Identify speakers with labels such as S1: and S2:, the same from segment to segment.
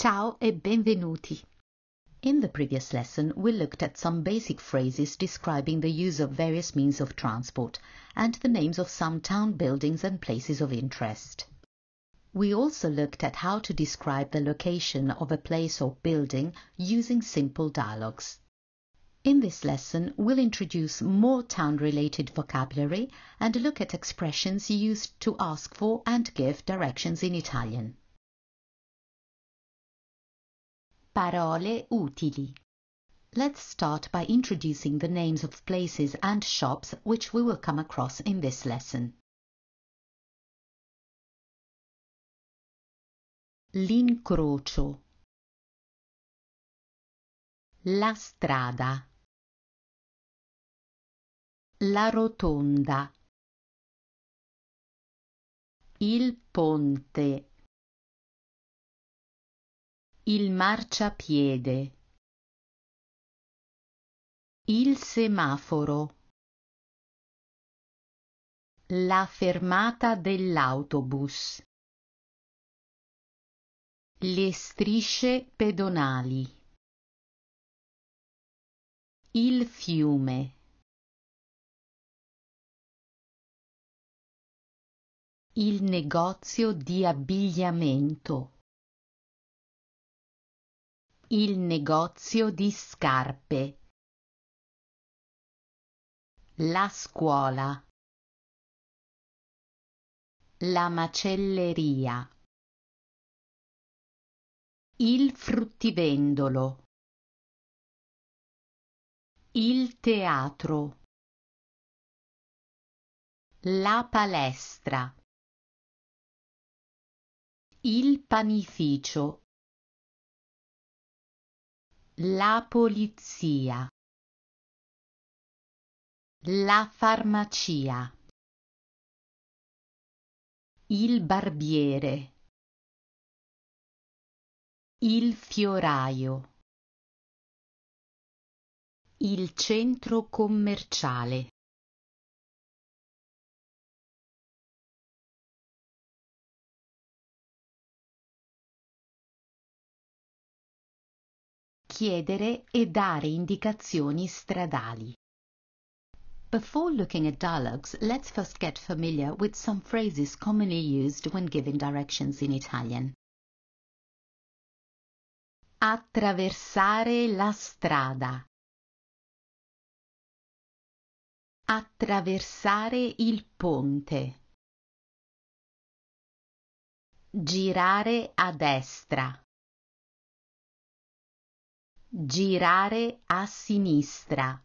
S1: Ciao e benvenuti. In the previous lesson, we looked at some basic phrases describing the use of various means of transport and the names of some town buildings and places of interest. We also looked at how to describe the location of a place or building using simple dialogues. In this lesson, we'll introduce more town-related vocabulary and look at expressions used to ask for and give directions in Italian. Parole utili. Let's start by introducing the names of places and shops
S2: which we will come across in this lesson. L'incrocio La strada La rotonda Il ponte il marciapiede il semaforo la fermata dell'autobus le strisce pedonali il fiume il negozio di abbigliamento il negozio di scarpe. La scuola. La macelleria. Il fruttivendolo. Il teatro. La palestra. Il panificio. La polizia. La farmacia. Il barbiere. Il fioraio. Il centro commerciale. chiedere e dare indicazioni stradali. Before
S1: looking at dialogues, let's first get familiar with some phrases commonly used when giving
S2: directions in Italian. Attraversare la strada. Attraversare il ponte. Girare a destra. Girare a sinistra.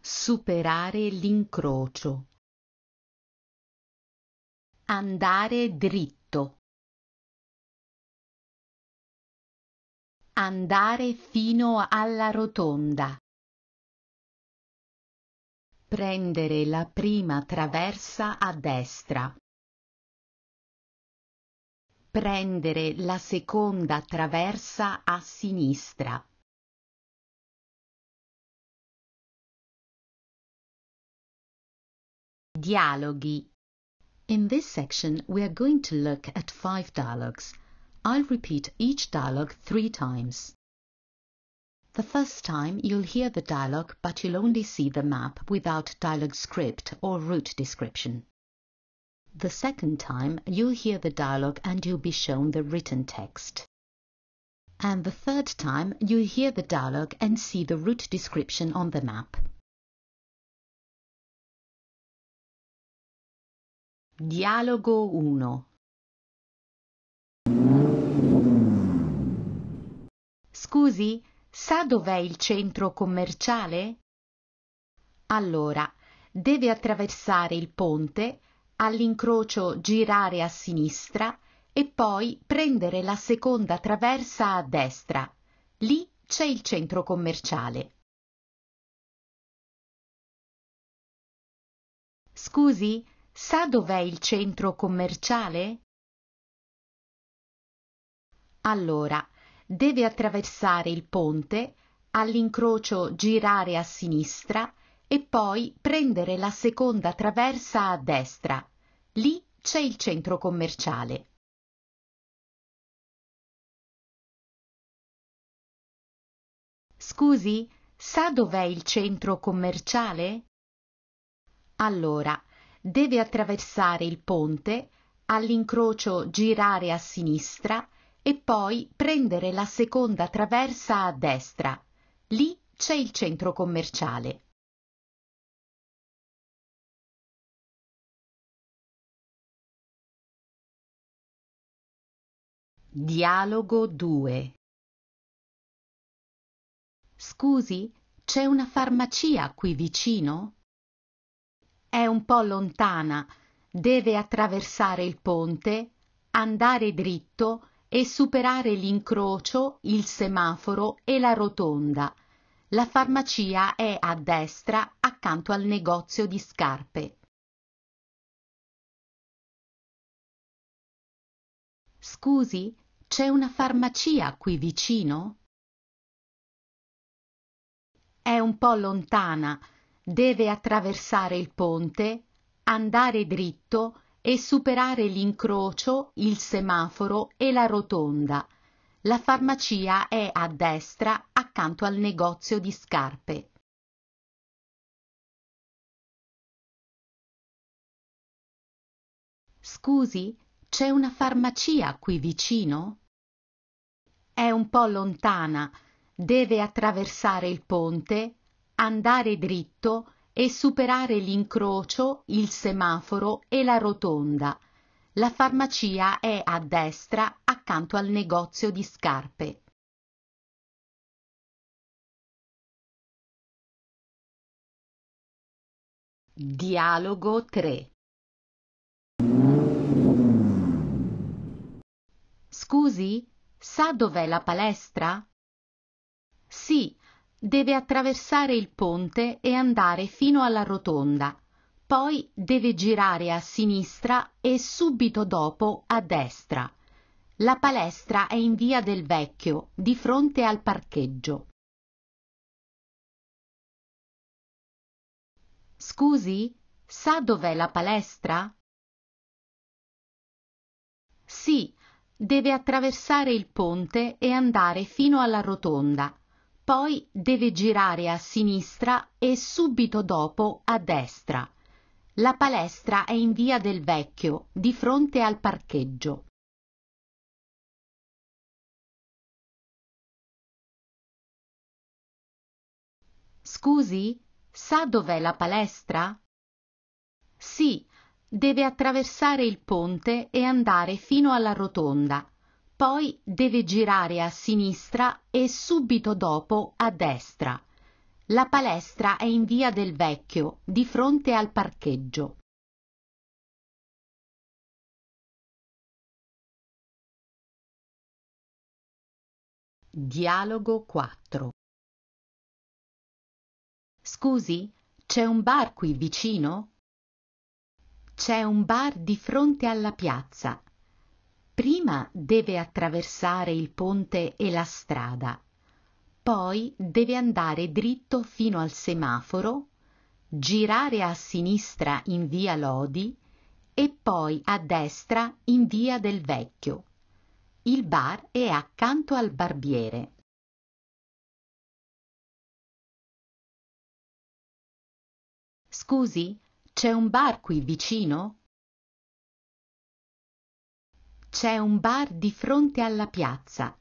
S2: Superare l'incrocio. Andare dritto. Andare fino alla rotonda.
S1: Prendere la prima traversa a destra
S2: prendere la seconda traversa a sinistra. Dialoghi In
S1: this section we are going to look at five dialogues. I'll repeat each dialogue three times. The first time you'll hear the dialogue but you'll only see the map without dialogue script or route description. The second time, you hear the dialogue and you'll be shown the written text.
S2: And the third time, you'll hear the dialogue and see the route description on the map. Dialogo 1
S1: Scusi, sa dov'è il centro commerciale? Allora, deve attraversare il ponte all'incrocio girare a sinistra e poi prendere la seconda traversa a
S2: destra. Lì c'è il centro commerciale. Scusi, sa dov'è il centro commerciale? Allora,
S1: deve attraversare il ponte, all'incrocio girare a sinistra e poi prendere la seconda traversa a destra. Lì
S2: c'è il centro commerciale. Scusi, sa dov'è il centro
S1: commerciale? Allora, deve attraversare il ponte, all'incrocio girare a sinistra e poi prendere la
S2: seconda traversa a destra. Lì c'è il centro commerciale. Dialogo 2 Scusi, c'è una farmacia
S1: qui vicino? È un po' lontana. Deve attraversare il ponte, andare dritto e superare l'incrocio, il semaforo e la rotonda. La farmacia è a destra
S2: accanto al negozio di scarpe. Scusi, c'è una farmacia qui vicino? È un po' lontana.
S1: Deve attraversare il ponte, andare dritto e superare l'incrocio, il semaforo e la rotonda. La
S2: farmacia è a destra accanto al negozio di scarpe. Scusi, c'è una farmacia qui vicino? È
S1: un po' lontana, deve attraversare il ponte, andare dritto e superare l'incrocio, il semaforo e la rotonda.
S2: La farmacia è a destra accanto al negozio di scarpe. Dialogo 3
S1: Scusi, sa dov'è la palestra? Sì, deve attraversare il ponte e andare fino alla rotonda. Poi deve girare a sinistra e subito dopo a destra. La palestra è in via del Vecchio,
S2: di fronte al parcheggio. Scusi, sa dov'è la palestra?
S1: Sì, Deve attraversare il ponte e andare fino alla rotonda. Poi deve girare a sinistra e subito dopo a destra. La palestra è in via del Vecchio,
S2: di fronte al parcheggio. Scusi, sa dov'è la palestra? Sì, Deve attraversare il
S1: ponte e andare fino alla rotonda, poi deve girare a sinistra e subito dopo a destra. La palestra è in via
S2: del Vecchio, di fronte al parcheggio. Dialogo 4 Scusi,
S1: c'è un bar qui vicino? c'è un bar di fronte alla piazza. Prima deve attraversare il ponte e la strada. Poi deve andare dritto fino al semaforo, girare a sinistra in via Lodi e poi a
S2: destra in via del Vecchio. Il bar è accanto al barbiere. Scusi, c'è un bar qui vicino?
S1: C'è un bar di fronte alla piazza.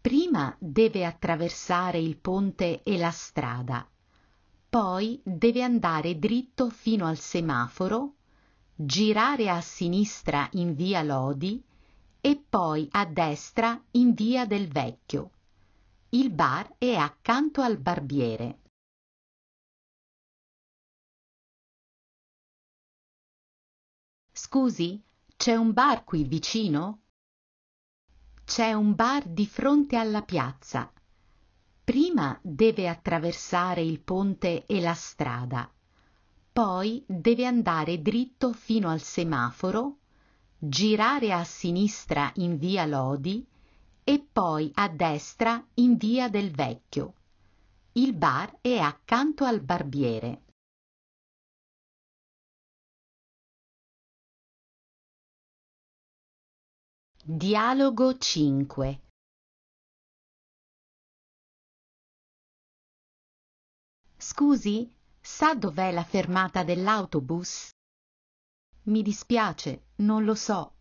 S1: Prima deve attraversare il ponte e la strada. Poi deve andare dritto fino al semaforo, girare a sinistra in via Lodi e poi a destra in via del
S2: Vecchio. Il bar è accanto al barbiere. Scusi, c'è un bar qui vicino? C'è un bar di fronte
S1: alla piazza. Prima deve attraversare il ponte e la strada. Poi deve andare dritto fino al semaforo, girare a sinistra in via Lodi e poi a
S2: destra in via del Vecchio. Il bar è accanto al barbiere. Dialogo cinque Scusi, sa dov'è la fermata dell'autobus? Mi dispiace, non lo so.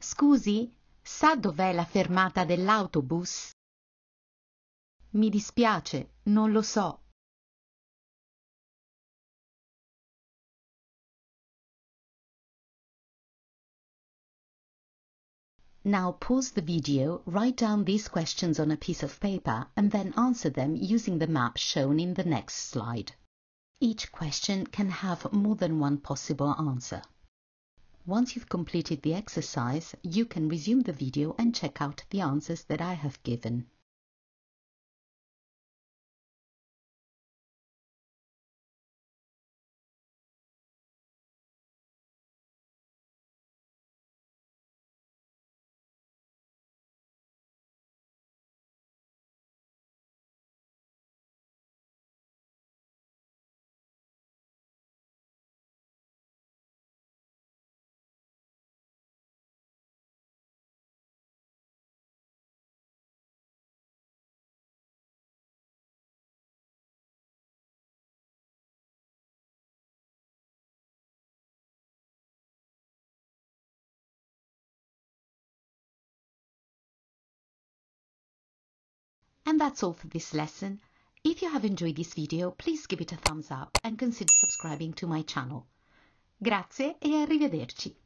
S2: Scusi, sa dov'è la fermata dell'autobus? Mi dispiace, non lo so. Now pause the
S1: video, write down these questions on a piece of paper and then answer them using the map shown in the next slide. Each question can have more than one possible answer. Once you've completed the exercise, you can resume the video and check
S2: out the answers that I have given. And that's all for this lesson. If you have
S1: enjoyed this video, please give it a thumbs up and consider subscribing to my channel. Grazie e arrivederci.